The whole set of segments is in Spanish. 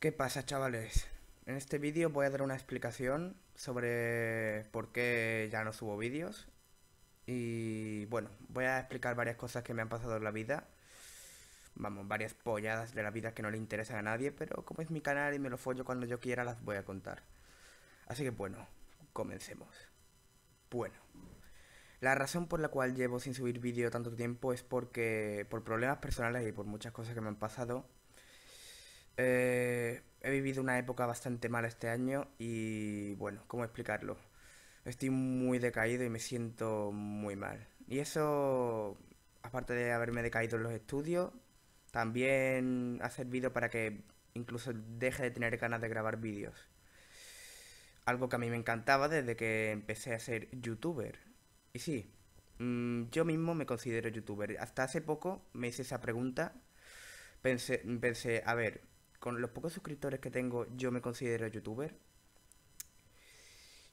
¿Qué pasa chavales? En este vídeo voy a dar una explicación sobre por qué ya no subo vídeos y bueno, voy a explicar varias cosas que me han pasado en la vida Vamos, varias polladas de la vida que no le interesan a nadie, pero como es mi canal y me lo follo cuando yo quiera las voy a contar Así que bueno, comencemos Bueno, la razón por la cual llevo sin subir vídeo tanto tiempo es porque por problemas personales y por muchas cosas que me han pasado eh, he vivido una época bastante mala este año y bueno, ¿cómo explicarlo? Estoy muy decaído y me siento muy mal. Y eso, aparte de haberme decaído en los estudios, también ha servido para que incluso deje de tener ganas de grabar vídeos. Algo que a mí me encantaba desde que empecé a ser youtuber. Y sí, mm, yo mismo me considero youtuber. Hasta hace poco me hice esa pregunta. Pensé, pensé a ver, con los pocos suscriptores que tengo, yo me considero youtuber?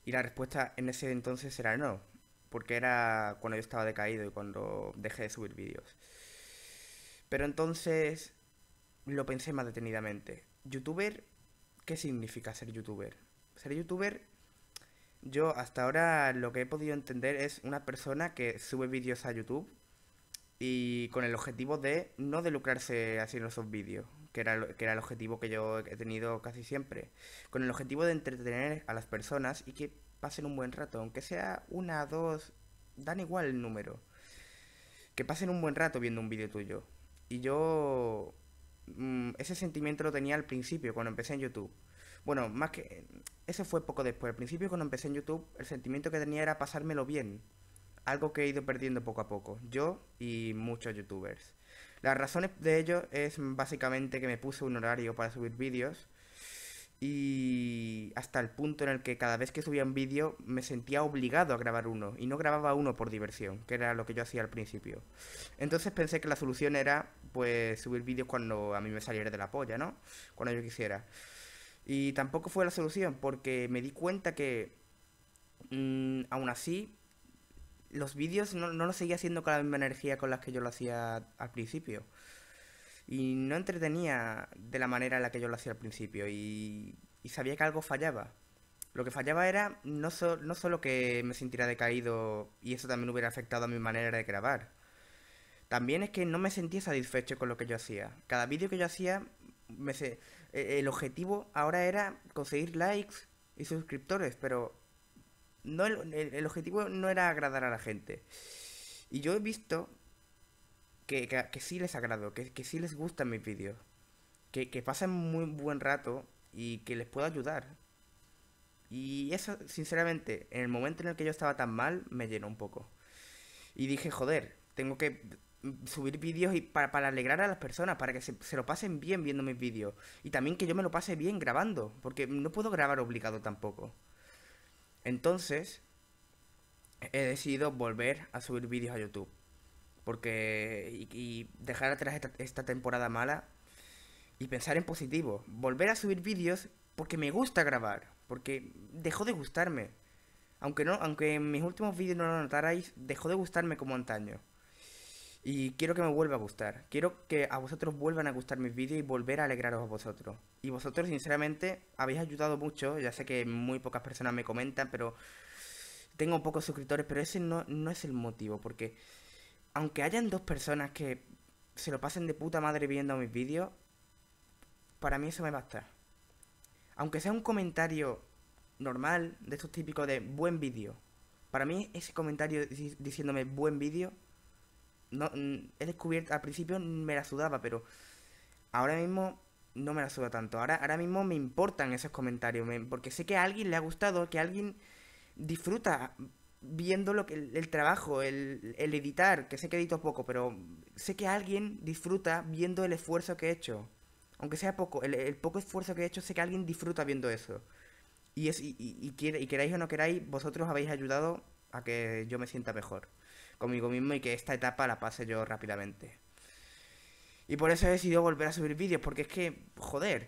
Y la respuesta en ese entonces era no, porque era cuando yo estaba decaído y cuando dejé de subir vídeos. Pero entonces lo pensé más detenidamente. ¿Youtuber? ¿Qué significa ser youtuber? Ser youtuber, yo hasta ahora lo que he podido entender es una persona que sube vídeos a YouTube y con el objetivo de no de lucrarse haciendo esos vídeos que era, el, objetivo que yo he tenido casi siempre, con el objetivo de entretener a las personas y que pasen un buen rato, aunque sea una, dos, dan igual el número. Que pasen un buen rato viendo un vídeo tuyo. Y yo mm, ese sentimiento lo tenía al principio, cuando empecé en YouTube. Bueno, más que... Eso fue poco después. Al principio, cuando empecé en YouTube, el sentimiento que tenía era pasármelo bien. Algo que he ido perdiendo poco a poco. Yo y muchos youtubers. Las razones de ello es básicamente que me puse un horario para subir vídeos y hasta el punto en el que cada vez que subía un vídeo me sentía obligado a grabar uno y no grababa uno por diversión, que era lo que yo hacía al principio. Entonces pensé que la solución era pues subir vídeos cuando a mí me saliera de la polla, ¿no? Cuando yo quisiera. Y tampoco fue la solución porque me di cuenta que mm, aún así los vídeos no, lo seguía haciendo con la misma energía con la que yo lo hacía al principio. Y no entretenía de la manera en la que yo lo hacía al principio. Y, sabía que algo fallaba. Lo que fallaba era no, so, no solo que me sintiera decaído y eso también hubiera afectado a mi manera de grabar. También es que no me sentía satisfecho con lo que yo hacía. Cada vídeo que yo hacía, me e, el objetivo ahora era conseguir likes y suscriptores, pero no, el, objetivo no era agradar a la gente. Y yo he visto que, sí les agrado, que, que sí les gustan mis vídeos. Que, que muy buen rato y que les puedo ayudar. Y eso, sinceramente, en el momento en el que yo estaba tan mal, me llenó un poco. Y dije, joder, tengo que subir vídeos y para, alegrar a las personas, para que se, se lo pasen bien viendo mis vídeos. Y también que yo me lo pase bien grabando, porque no puedo grabar obligado tampoco. Entonces, he decidido volver a subir vídeos a YouTube. Porque. Y, dejar atrás esta, temporada mala. Y pensar en positivo. Volver a subir vídeos porque me gusta grabar. Porque dejó de gustarme. Aunque no, aunque en mis últimos vídeos no lo notarais, dejó de gustarme como antaño. Y quiero que me vuelva a gustar. Quiero que a vosotros vuelvan a gustar mis vídeos y volver a alegraros a vosotros. Y vosotros, sinceramente, habéis ayudado mucho. Ya sé que muy pocas personas me comentan, pero tengo pocos suscriptores. Pero ese no, no es el motivo, porque aunque hayan dos personas que se lo pasen de puta madre viendo mis vídeos, para mí eso me basta. Aunque sea un comentario normal, de estos típicos de buen vídeo. Para mí ese comentario diciéndome buen vídeo no, he descubierto, al principio me la sudaba, pero ahora mismo no me la suda tanto. Ahora, ahora mismo me importan esos comentarios, porque sé que a alguien le ha gustado, que alguien disfruta viendo lo que, el, trabajo, el, editar, que sé que edito poco, pero sé que alguien disfruta viendo el esfuerzo que he hecho. Aunque sea poco, el, poco esfuerzo que he hecho, sé que alguien disfruta viendo eso. Y, es, y, y, y, queráis o no queráis, vosotros habéis ayudado a que yo me sienta mejor conmigo mismo y que esta etapa la pase yo rápidamente. Y por eso he decidido volver a subir vídeos, porque es que, joder,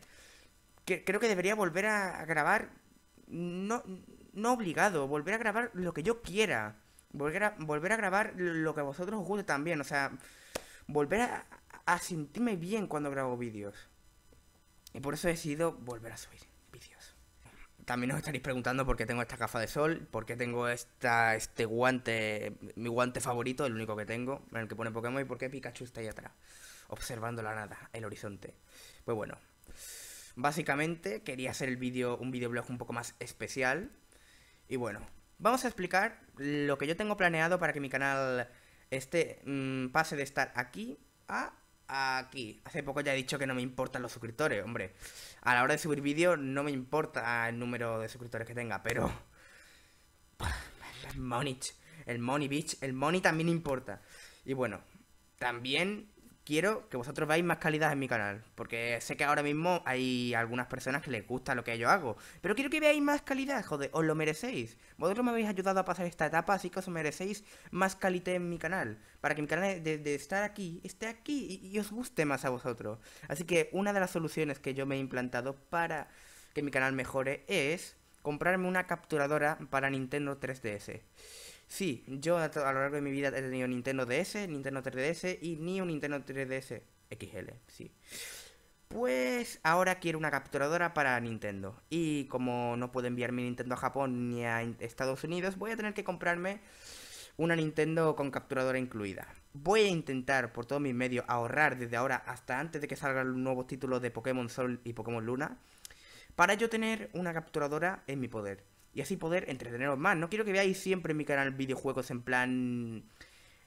que, creo que debería volver a, grabar, no, no obligado, volver a grabar lo que yo quiera, volver a, volver a grabar lo que a vosotros os guste también, o sea, volver a, a sentirme bien cuando grabo vídeos. Y por eso he decidido volver a subir. También os estaréis preguntando por qué tengo esta gafa de sol, por qué tengo esta, este guante, mi guante favorito, el único que tengo, en el que pone Pokémon, y por qué Pikachu está ahí atrás, observando la nada, el horizonte. Pues bueno, básicamente quería hacer el vídeo, un videoblog un poco más especial. Y bueno, vamos a explicar lo que yo tengo planeado para que mi canal este mm, pase de estar aquí a aquí. Hace poco ya he dicho que no me importan los suscriptores, hombre a la hora de subir vídeo no me importa el número de suscriptores que tenga, pero... Oh. El money, el money, bitch, el money también importa. Y bueno, también quiero que vosotros veáis más calidad en mi canal, porque sé que ahora mismo hay algunas personas que les gusta lo que yo hago, pero quiero que veáis más calidad, joder, os lo merecéis. Vosotros me habéis ayudado a pasar esta etapa, así que os merecéis más calidad en mi canal, para que mi canal de, estar aquí, esté aquí y os guste más a vosotros. Así que una de las soluciones que yo me he implantado para que mi canal mejore es comprarme una capturadora para Nintendo 3DS. Sí, yo a, lo largo de mi vida he tenido Nintendo DS, Nintendo 3DS y ni un Nintendo 3DS XL, sí. Pues ahora quiero una capturadora para Nintendo. Y como no puedo enviar mi Nintendo a Japón ni a Estados Unidos, voy a tener que comprarme una Nintendo con capturadora incluida. Voy a intentar por todos mis medios ahorrar desde ahora hasta antes de que salgan los nuevos títulos de Pokémon Sol y Pokémon Luna para yo tener una capturadora en mi poder y así poder entreteneros más. No quiero que veáis siempre en mi canal videojuegos en plan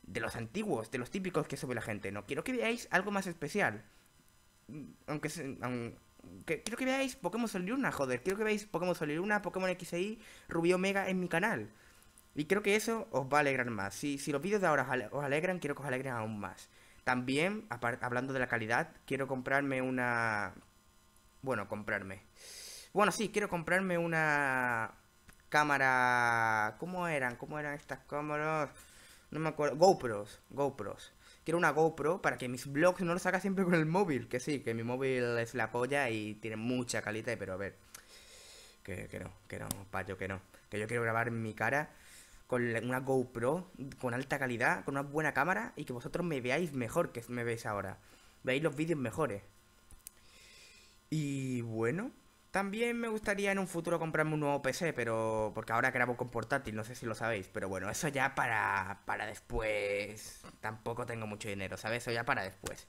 de los antiguos, de los típicos que sube la gente. No, quiero que veáis algo más especial. Mm, aunque, quiero que veáis Pokémon Sol y Luna, joder. Quiero que veáis Pokémon Sol y Luna, Pokémon XI, e Rubio Omega en mi canal. Y creo que eso os va a alegrar más. Si, si los vídeos de ahora os alegran, quiero que os alegren aún más. También, hablando de la calidad, quiero comprarme una... Bueno, comprarme. Bueno, sí, quiero comprarme una cámara... ¿Cómo eran? ¿Cómo eran estas cámaras? No me acuerdo. GoPros. GoPros. Quiero una GoPro para que mis vlogs no los haga siempre con el móvil. Que sí, que mi móvil es la polla y tiene mucha calidad, pero a ver. Que, no, que no, payo, que no. Que yo quiero grabar mi cara con una GoPro, con alta calidad, con una buena cámara y que vosotros me veáis mejor que me veis ahora. Veáis los vídeos mejores. Y bueno, también me gustaría en un futuro comprarme un nuevo PC, pero porque ahora grabo con portátil, no sé si lo sabéis, pero bueno, eso ya para, para después. Tampoco tengo mucho dinero, ¿sabes? Eso ya para después.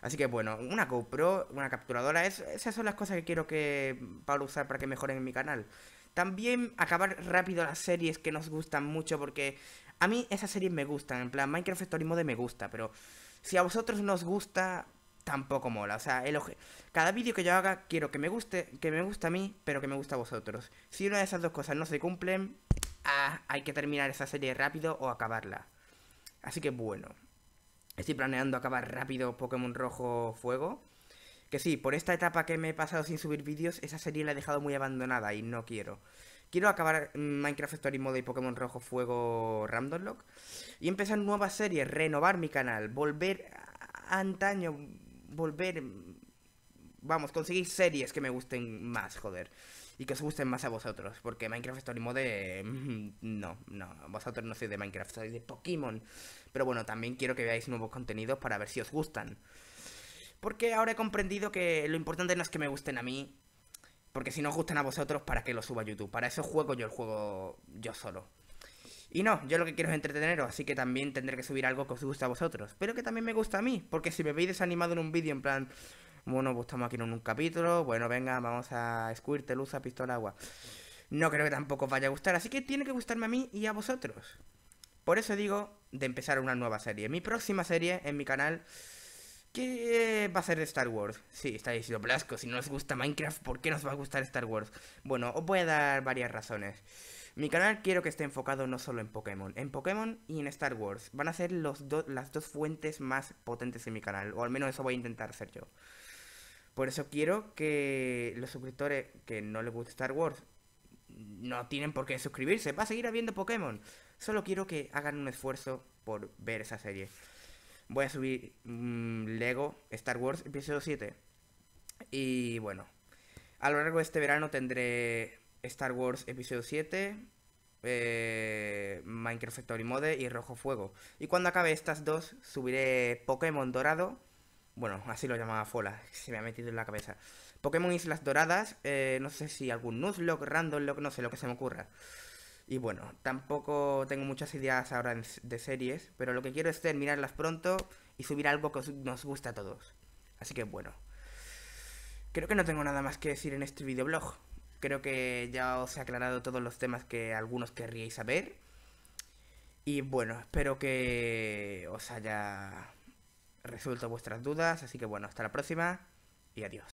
Así que bueno, una GoPro, una capturadora, esas son las cosas que quiero que para usar para que mejoren en mi canal. También acabar rápido las series que nos gustan mucho porque a mí esas series me gustan, en plan Minecraft Story Mode me gusta, pero si a vosotros nos gusta, tampoco mola. O sea, el oje... cada vídeo que yo haga quiero que me guste, que me guste a mí, pero que me guste a vosotros. Si una de esas dos cosas no se cumplen, ah, hay que terminar esa serie rápido o acabarla. Así que bueno, estoy planeando acabar rápido Pokémon Rojo Fuego. Que sí, por esta etapa que me he pasado sin subir vídeos, esa serie la he dejado muy abandonada y no quiero. Quiero acabar Minecraft Story Mode y Pokémon Rojo Fuego Random Lock. Y empezar nuevas series, renovar mi canal, volver a antaño, volver, mm, vamos, conseguir series que me gusten más, joder. Y que os gusten más a vosotros, porque Minecraft Story Mode... Mm, no, no, vosotros no sois de Minecraft, sois de Pokémon. Pero bueno, también quiero que veáis nuevos contenidos para ver si os gustan. Porque ahora he comprendido que lo importante no es que me gusten a mí, porque si no os gustan a vosotros, ¿para qué lo suba a YouTube? Para eso juego yo el juego yo solo. Y no, yo lo que quiero es entreteneros, así que también tendré que subir algo que os guste a vosotros, pero que también me gusta a mí, porque si me veis desanimado en un vídeo en plan, bueno, pues estamos aquí en un capítulo, bueno, venga, vamos a escuirte luz a pistola agua. No creo que tampoco os vaya a gustar, así que tiene que gustarme a mí y a vosotros. Por eso digo de empezar una nueva serie. Mi próxima serie en mi canal que va a ser de Star Wars. Sí, estáis diciendo Blasco, si no os gusta Minecraft, ¿por qué nos va a gustar Star Wars? Bueno, os voy a dar varias razones. Mi canal quiero que esté enfocado no solo en Pokémon, en Pokémon y en Star Wars. Van a ser las dos fuentes más potentes en mi canal, o al menos eso voy a intentar ser yo. Por eso quiero que los suscriptores que no les gusta Star Wars no tienen por qué suscribirse, va a seguir habiendo Pokémon. Solo quiero que hagan un esfuerzo por ver esa serie. Voy a subir mm, Lego Star Wars episodio 7. Y bueno, a lo largo de este verano tendré Star Wars Episodio 7, eh, Minecraft Factory Mode y Rojo Fuego. Y cuando acabe estas dos, subiré Pokémon Dorado. Bueno, así lo llamaba Fola, se me ha metido en la cabeza. Pokémon Islas Doradas, eh, no sé si algún Nuzlocke, Randomlock, no sé lo que se me ocurra. Y bueno, tampoco tengo muchas ideas ahora de series, pero lo que quiero es terminarlas pronto y subir algo que nos gusta a todos. Así que bueno, creo que no tengo nada más que decir en este videoblog. Creo que ya os he aclarado todos los temas que algunos querríais saber. Y bueno, espero que os haya resuelto vuestras dudas. Así que bueno, hasta la próxima y adiós.